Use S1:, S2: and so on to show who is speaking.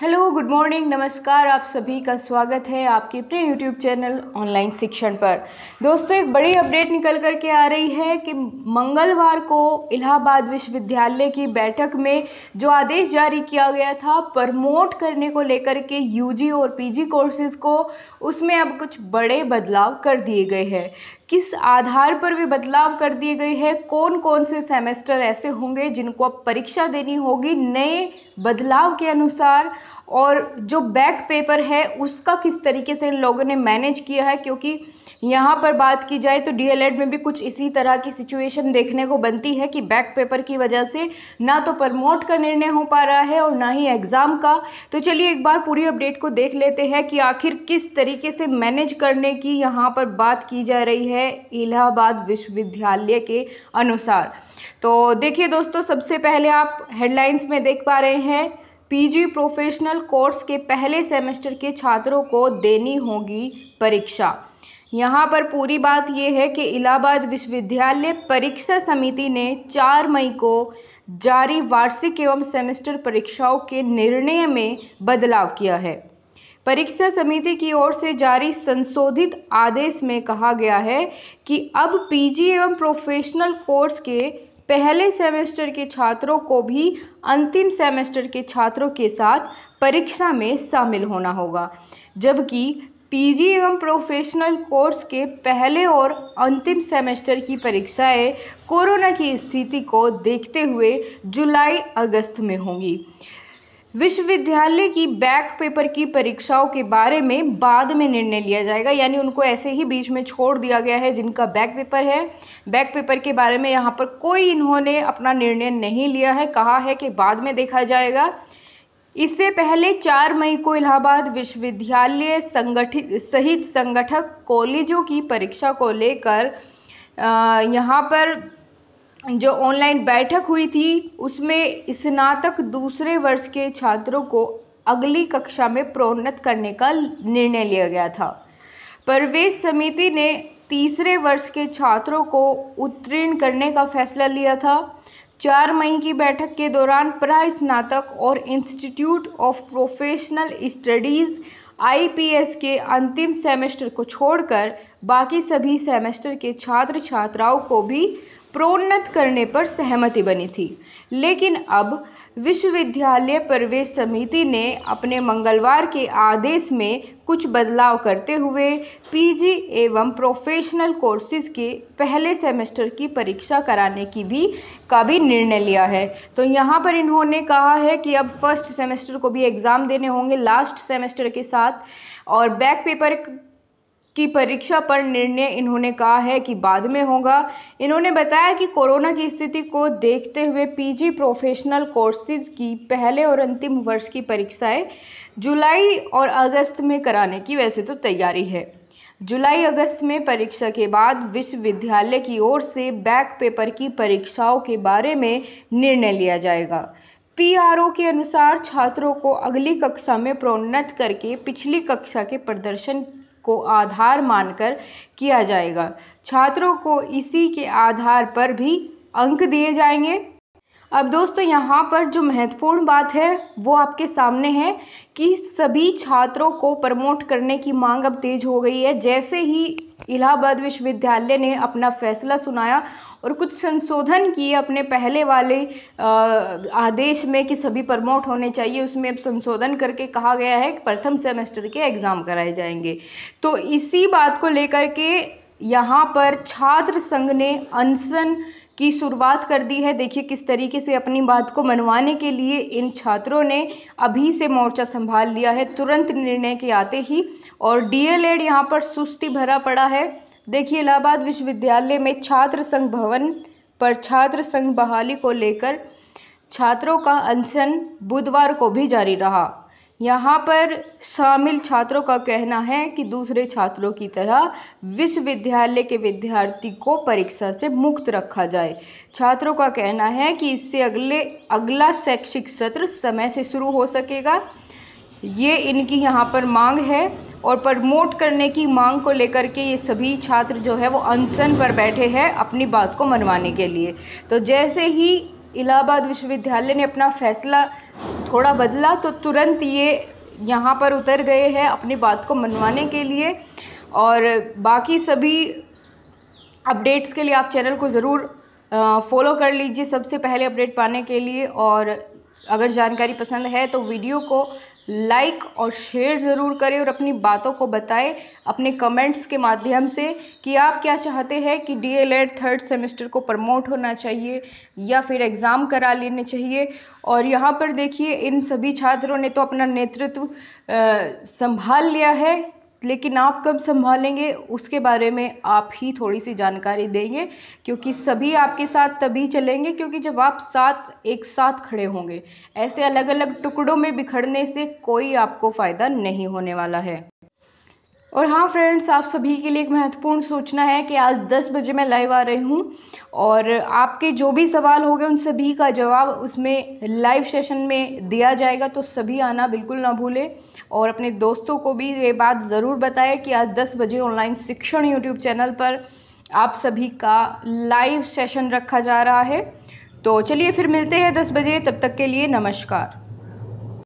S1: hello good morning नमस्कार आप सभी का स्वागत है आपके अपने यूट्यूब चैनल ऑनलाइन शिक्षण पर दोस्तों एक बड़ी अपडेट निकल कर के आ रही है कि मंगलवार को इलाहाबाद विश्वविद्यालय की बैठक में जो आदेश जारी किया गया था प्रमोट करने को लेकर के यूजी और पीजी कोर्सेज़ को उसमें अब कुछ बड़े बदलाव कर दिए गए हैं किस आधार पर वे बदलाव कर दिए गए हैं कौन कौन से सेमेस्टर ऐसे होंगे जिनको अब परीक्षा देनी होगी नए बदलाव के अनुसार और जो बैक पेपर है उसका किस तरीके से इन लोगों ने मैनेज किया है क्योंकि यहाँ पर बात की जाए तो डीएलएड में भी कुछ इसी तरह की सिचुएशन देखने को बनती है कि बैक पेपर की वजह से ना तो प्रमोट का निर्णय हो पा रहा है और ना ही एग्ज़ाम का तो चलिए एक बार पूरी अपडेट को देख लेते हैं कि आखिर किस तरीके से मैनेज करने की यहाँ पर बात की जा रही है इलाहाबाद विश्वविद्यालय के अनुसार तो देखिए दोस्तों सबसे पहले आप हेडलाइंस में देख पा रहे हैं पीजी प्रोफेशनल कोर्स के पहले सेमेस्टर के छात्रों को देनी होगी परीक्षा यहाँ पर पूरी बात यह है कि इलाहाबाद विश्वविद्यालय परीक्षा समिति ने 4 मई को जारी वार्षिक एवं सेमेस्टर परीक्षाओं के निर्णय में बदलाव किया है परीक्षा समिति की ओर से जारी संशोधित आदेश में कहा गया है कि अब पीजी एवं प्रोफेशनल कोर्स के पहले सेमेस्टर के छात्रों को भी अंतिम सेमेस्टर के छात्रों के साथ परीक्षा में शामिल होना होगा जबकि पीजी एवं प्रोफेशनल कोर्स के पहले और अंतिम सेमेस्टर की परीक्षाएं कोरोना की स्थिति को देखते हुए जुलाई अगस्त में होंगी विश्वविद्यालय की बैक पेपर की परीक्षाओं के बारे में बाद में निर्णय लिया जाएगा यानी उनको ऐसे ही बीच में छोड़ दिया गया है जिनका बैक पेपर है बैक पेपर के बारे में यहाँ पर कोई इन्होंने अपना निर्णय नहीं लिया है कहा है कि बाद में देखा जाएगा इससे पहले 4 मई को इलाहाबाद विश्वविद्यालय संगठित सहित संगठक कॉलेजों की परीक्षा को लेकर यहाँ पर जो ऑनलाइन बैठक हुई थी उसमें स्नातक दूसरे वर्ष के छात्रों को अगली कक्षा में प्रोन्नत करने का निर्णय लिया गया था प्रवेश समिति ने तीसरे वर्ष के छात्रों को उत्तीर्ण करने का फैसला लिया था चार मई की बैठक के दौरान प्राय स्नातक और institute of professional studies IPS के अंतिम सेमेस्टर को छोड़कर बाकी सभी सेमेस्टर के छात्र छात्राओं को भी प्रोन्नत करने पर सहमति बनी थी लेकिन अब विश्वविद्यालय प्रवेश समिति ने अपने मंगलवार के आदेश में कुछ बदलाव करते हुए पीजी एवं प्रोफेशनल कोर्सेज के पहले सेमेस्टर की परीक्षा कराने की भी का भी निर्णय लिया है तो यहाँ पर इन्होंने कहा है कि अब फर्स्ट सेमेस्टर को भी एग्ज़ाम देने होंगे लास्ट सेमेस्टर के साथ और बैक पेपर की परीक्षा पर निर्णय इन्होंने कहा है कि बाद में होगा इन्होंने बताया कि कोरोना की स्थिति को देखते हुए पीजी प्रोफेशनल कोर्सेज की पहले और अंतिम वर्ष की परीक्षाएं जुलाई और अगस्त में कराने की वैसे तो तैयारी है जुलाई अगस्त में परीक्षा के बाद विश्वविद्यालय की ओर से बैक पेपर की परीक्षाओं के बारे में निर्णय लिया जाएगा पीआरओ के अनुसार छात्रों को अगली कक्षा में प्रोन्नत करके पिछली कक्षा के प्रदर्शन को आधार मानकर किया जाएगा छात्रों को इसी के आधार पर भी अंक दिए जाएंगे अब दोस्तों यहाँ पर जो महत्वपूर्ण बात है वो आपके सामने है कि सभी छात्रों को प्रमोट करने की मांग अब तेज हो गई है जैसे ही इलाहाबाद विश्वविद्यालय ने अपना फैसला सुनाया और कुछ संशोधन किए अपने पहले वाले आदेश में कि सभी प्रमोट होने चाहिए उसमें अब संशोधन करके कहा गया है कि प्रथम सेमेस्टर के एग्ज़ाम कराए जाएंगे तो इसी बात को लेकर के यहाँ पर छात्र संघ ने अनशन की शुरुआत कर दी है देखिए किस तरीके से अपनी बात को मनवाने के लिए इन छात्रों ने अभी से मोर्चा संभाल लिया है तुरंत निर्णय के आते ही और डीएलएड यहाँ पर सुस्ती भरा पड़ा है देखिए इलाहाबाद विश्वविद्यालय में छात्र संघ भवन पर छात्र संघ बहाली को लेकर छात्रों का अनशन बुधवार को भी जारी रहा यहाँ पर शामिल छात्रों का कहना है कि दूसरे छात्रों की तरह विश्वविद्यालय के विद्यार्थी को परीक्षा से मुक्त रखा जाए छात्रों का कहना है कि इससे अगले अगला शैक्षिक सत्र समय से शुरू हो सकेगा ये इनकी यहाँ पर मांग है और प्रमोट करने की मांग को लेकर के ये सभी छात्र जो है वो अनसन पर बैठे हैं अपनी बात को मनवाने के लिए तो जैसे ही इलाहाबाद विश्वविद्यालय ने अपना फैसला थोड़ा बदला तो तुरंत ये यहाँ पर उतर गए हैं अपनी बात को मनवाने के लिए और बाकी सभी अपडेट्स के लिए आप चैनल को ज़रूर फॉलो कर लीजिए सबसे पहले अपडेट पाने के लिए और अगर जानकारी पसंद है तो वीडियो को लाइक और शेयर ज़रूर करें और अपनी बातों को बताएं अपने कमेंट्स के माध्यम से कि आप क्या चाहते हैं कि डी एड थर्ड सेमेस्टर को प्रमोट होना चाहिए या फिर एग्ज़ाम करा लेने चाहिए और यहाँ पर देखिए इन सभी छात्रों ने तो अपना नेतृत्व संभाल लिया है लेकिन आप कब संभालेंगे उसके बारे में आप ही थोड़ी सी जानकारी देंगे क्योंकि सभी आपके साथ तभी चलेंगे क्योंकि जब आप साथ एक साथ खड़े होंगे ऐसे अलग अलग टुकड़ों में बिखरने से कोई आपको फ़ायदा नहीं होने वाला है और हाँ फ्रेंड्स आप सभी के लिए एक महत्वपूर्ण सूचना है कि आज 10 बजे मैं लाइव आ रही हूँ और आपके जो भी सवाल होंगे उन सभी का जवाब उसमें लाइव सेशन में दिया जाएगा तो सभी आना बिल्कुल ना भूलें और अपने दोस्तों को भी ये बात ज़रूर बताएं कि आज दस बजे ऑनलाइन शिक्षण यूट्यूब चैनल पर आप सभी का लाइव सेशन रखा जा रहा है तो चलिए फिर मिलते हैं दस बजे तब तक के लिए नमस्कार